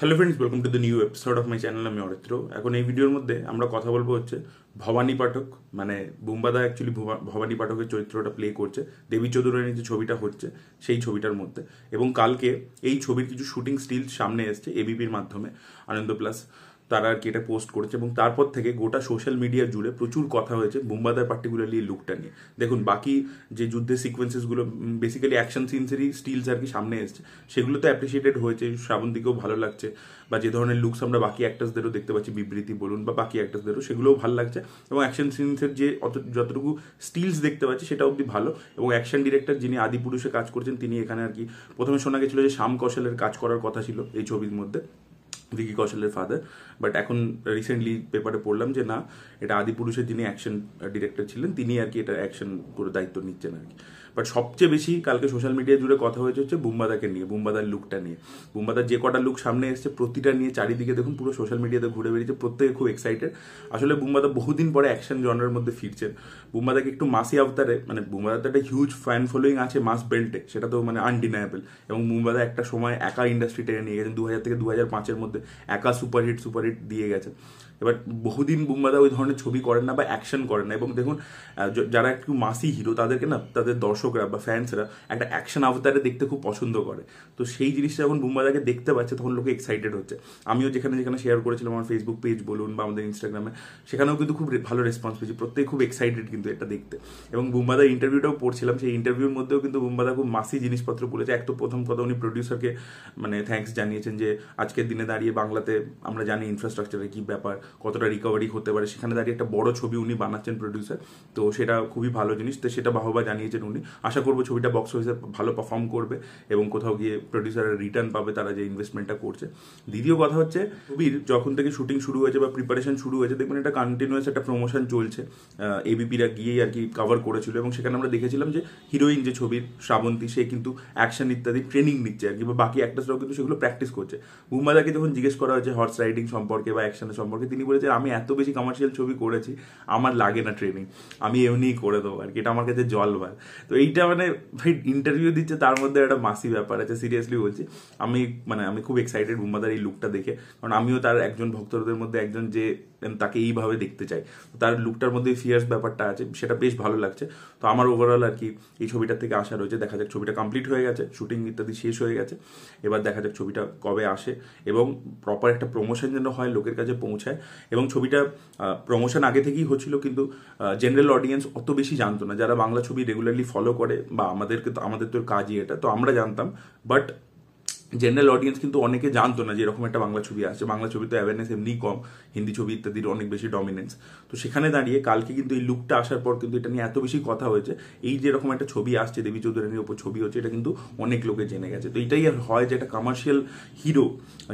hello friends welcome to the new episode of my channel আমি অরিত্র এখন এই ভিডিওর মধ্যে আমরা কথা বলবো হচ্ছে ভবানী পাঠক মানে বুম্বাদা অ্যাকচুয়ালি ভবানী পাঠকের চরিত্রটা প্লে করছে দেবী চৌধুরানীর যে ছবিটা হচ্ছে সেই ছবিটার মধ্যে এবং কালকে এই ছবির কিছু শুটিং স্টিল সামনে এসছে এবিপির মাধ্যমে আনন্দ প্লাস তারা আর কি এটা পোস্ট করেছে এবং তারপর থেকে গোটা সোশ্যাল মিডিয়া জুড়ে প্রচুর কথা হয়েছে বুম্বাদার পার্টিকুলারলি এই লুকটা নিয়ে দেখুন বাকি যে যুদ্ধের সিকোয়েন্সেসগুলো বেসিক্যালি অ্যাকশন সিনসেরই স্টিলস আর কি সামনে এসছে সেগুলো তো অ্যাপ্রিসিয়েটেড হয়েছে শ্রাবণ দিকেও ভালো লাগছে বা যে ধরনের লুকস আমরা বাকি অ্যাক্টার্সদেরও দেখতে পাচ্ছি বিবৃতি বলুন বা বাকি অ্যাক্টার্সদেরও সেগুলোও ভালো লাগছে এবং অ্যাকশন সিনসের যে অত যতটুকু স্টিলস দেখতে পাচ্ছি সেটা অবধি ভালো এবং অ্যাকশন ডিরেক্টর যিনি আদিপুরুষে কাজ করছেন তিনি এখানে আর কি প্রথমে শোনা গেছিল যে শ্যাম কৌশলের কাজ করার কথা ছিল এই ছবির মধ্যে ভিকি কৌশলের ফাদার বাট এখন রিসেন্টলি পেপারে পড়লাম যে না এটা আদিপুরুষের যিনি অ্যাকশন ডিরেক্টর ছিলেন তিনি আর কি এটা অ্যাকশন পুরো দায়িত্ব নিচ্ছেন আর কি বাট সবচেয়ে বেশি কালকে সোশ্যাল মিডিয়া জুড়ে কথা হয়েছে হচ্ছে বুম্বাদাকে নিয়ে বুম্বাদার লুকটা নিয়ে বুম্বাদার যে কটা লুক সামনে এসছে প্রতিটা নিয়ে চারিদিকে দেখুন পুরো সোশ্যাল মিডিয়াতে ঘুরে বেরিয়েছে প্রত্যেকে খুব এক্সাইটেড আসলে বুম্বাদা বহুদিন পরে অ্যাকশন জনরার মধ্যে ফিরছেন বুম্বাদাকে একটু মাসি আবতারে মানে বুম্বাদার তো একটা হিউজ ফ্যান ফলোয়িং আছে মাস বেল্টে সেটা তো মানে আনডিনায়েবল এবং বুম্বাদা একটা সময় একা ইন্ডাস্ট্রি নিয়ে গেছেন দু হাজার থেকে দু হাজার পাঁচের মধ্যে মধ্যে একা সুপারহিট সুপারহিট দিয়ে গেছে এবার বহুদিন বুম্বাদা ওই ধরনের ছবি করেন না বা অ্যাকশন করেন না এবং দেখুন যারা একটু মাসি হিরো তাদেরকে না তাদের দর্শকরা বা ফ্যান্সরা একটা অ্যাকশন আবতারে দেখতে খুব পছন্দ করে তো সেই জিনিসটা যখন বুম্বাদাকে দেখতে পাচ্ছে তখন লোকে এক্সাইটেড হচ্ছে আমিও যেখানে যেখানে শেয়ার করেছিলাম আমার ফেসবুক পেজ বলুন বা আমাদের ইনস্টাগ্রামে সেখানেও কিন্তু খুব ভালো রেসপন্স পেয়েছি প্রত্যেকে খুব এক্সাইটেড কিন্তু এটা দেখতে এবং বুম্বাদা ইন্টারভিউটাও পড়ছিলাম সেই ইন্টারভিউর মধ্যেও কিন্তু বুম্বাদা খুব মাসি জিনিসপত্র বলেছে এক তো প্রথম কথা উনি প্রডিউসারকে মানে থ্যাংকস জানিয়েছেন যে আজকের দিনে দাঁড়িয়ে দাঁড়িয়ে বাংলাতে আমরা জানি ইনফ্রাস্ট্রাকচারের কী ব্যাপার কতটা রিকভারি হতে পারে সেখানে দাঁড়িয়ে একটা বড় ছবি উনি বানাচ্ছেন প্রডিউসার তো সেটা খুবই ভালো জিনিস তো সেটা বাহবা জানিয়েছেন উনি আশা করবো ছবিটা বক্স অফিসে ভালো পারফর্ম করবে এবং কোথাও গিয়ে প্রডিউসারের রিটার্ন পাবে তারা যে ইনভেস্টমেন্টটা করছে দ্বিতীয় কথা হচ্ছে ছবির যখন থেকে শুটিং শুরু হয়েছে বা প্রিপারেশন শুরু হয়েছে দেখবেন এটা কন্টিনিউয়াস একটা প্রমোশন চলছে এবিপিরা গিয়েই আর কি কাভার করেছিল এবং সেখানে আমরা দেখেছিলাম যে হিরোইন যে ছবির শ্রাবন্তী সে কিন্তু অ্যাকশন ইত্যাদি ট্রেনিং নিচ্ছে আর কি বা বাকি অ্যাক্টার্সরাও কিন্তু সেগুলো প্র্যাকটিস করছে বুম্বাদাকে যখন জিজ্ঞেস করা হয়েছে হর্স রাইডিং সম্পর্কে বা অ্যাকশনের সম্পর্কে তিনি বলেছেন আমি এত বেশি কমার্শিয়াল ছবি করেছি আমার লাগে না ট্রেনিং আমি এমনিই করে দেবো আর কি এটা আমার কাছে জল ভাল তো এইটা মানে ভাই ইন্টারভিউ দিচ্ছে তার মধ্যে একটা মাসি ব্যাপার আছে সিরিয়াসলি বলছি আমি মানে আমি খুব এক্সাইটেড বুম্বাদার এই লুকটা দেখে কারণ আমিও তার একজন ভক্তদের মধ্যে একজন যে তাকে এইভাবে দেখতে চাই তার লুকটার মধ্যে ফিয়ার্স ব্যাপারটা আছে সেটা বেশ ভালো লাগছে তো আমার ওভারঅল আর কি এই ছবিটার থেকে আসা রয়েছে দেখা যাক ছবিটা কমপ্লিট হয়ে গেছে শুটিং ইত্যাদি শেষ হয়ে গেছে এবার দেখা যাক ছবিটা কবে আসে এবং প্রপার একটা প্রমোশন যেন হয় লোকের কাছে পৌঁছায় এবং ছবিটা প্রমোশন আগে থেকেই হচ্ছিল কিন্তু জেনারেল অডিয়েন্স অত বেশি জানতো না যারা বাংলা ছবি রেগুলারলি ফলো করে বা আমাদেরকে তো আমাদের তো কাজই এটা তো আমরা জানতাম বাট জেনারেল অডিয়েন্স কিন্তু অনেকে জানতো না যে এরকম একটা বাংলা ছবি আসছে বাংলা ছবি তো অ্যাওয়ারনেস এমনি কম হিন্দি ছবি ইত্যাদির অনেক বেশি ডমিনেন্স তো সেখানে দাঁড়িয়ে কালকে কিন্তু এই লুকটা আসার পর কিন্তু এটা নিয়ে এত বেশি কথা হয়েছে এই যে এরকম একটা ছবি আসছে দেবী চৌধুরানীর ওপর ছবি হচ্ছে এটা কিন্তু অনেক লোকে জেনে গেছে তো এটাই হয় যে একটা কমার্শিয়াল হিরো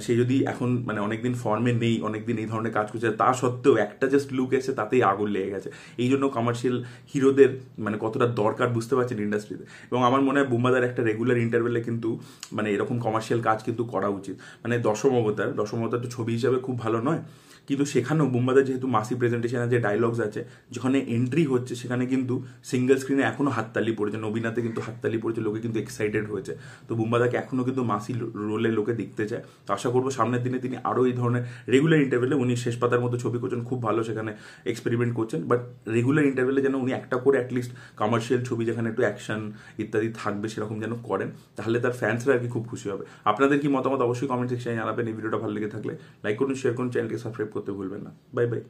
সে যদি এখন মানে অনেকদিন ফর্মে নেই অনেকদিন এই ধরনের কাজ করছে তা সত্ত্বেও একটা জাস্ট লুক এসে তাতেই আগুন লেগে গেছে এই জন্য কমার্শিয়াল হিরোদের মানে কতটা দরকার বুঝতে পারছেন ইন্ডাস্ট্রিতে এবং আমার মনে হয় বুম্বাদার একটা রেগুলার ইন্টারভেলে কিন্তু মানে এরকম কমার্শিয়াল কমার্শিয়াল কাজ কিন্তু করা উচিত মানে দশম অবতার দশম অবতার তো ছবি হিসাবে খুব ভালো নয় কিন্তু সেখানেও বুম্বাদের যেহেতু মাসি প্রেজেন্টেশনে যে ডায়লগস আছে যেখানে এন্ট্রি হচ্ছে সেখানে কিন্তু সিঙ্গেল স্ক্রিনে এখনও হাততালি পড়েছে নবীনাতে কিন্তু হাততালি পড়েছে লোকে কিন্তু এক্সাইটেড হয়েছে তো বুম্বাদাকে এখনও কিন্তু মাসি রোলে লোকে দেখতে চায় তো আশা করবো সামনের দিনে তিনি আরও এই ধরনের রেগুলার ইন্টারভেলে উনি শেষ পাতার মতো ছবি করছেন খুব ভালো সেখানে এক্সপেরিমেন্ট করছেন বাট রেগুলার ইন্টারভেলে যেন উনি একটা করে অ্যাটলিস্ট কমার্শিয়াল ছবি যেখানে একটু অ্যাকশন ইত্যাদি থাকবে সেরকম যেন করেন তাহলে তার ফ্যান্সরা আর কি খুব খুশি হবে আপনাদের কি মতামত অবশ্যই কমেন্ট সেকশনে জানাবেন এই ভিডিওটা ভালো লেগে থাকলে লাইক করুন শেয়ার করুন চ্যানেলকে সাবস্ক্রাইব করতে ভুলবেন না বাই বাই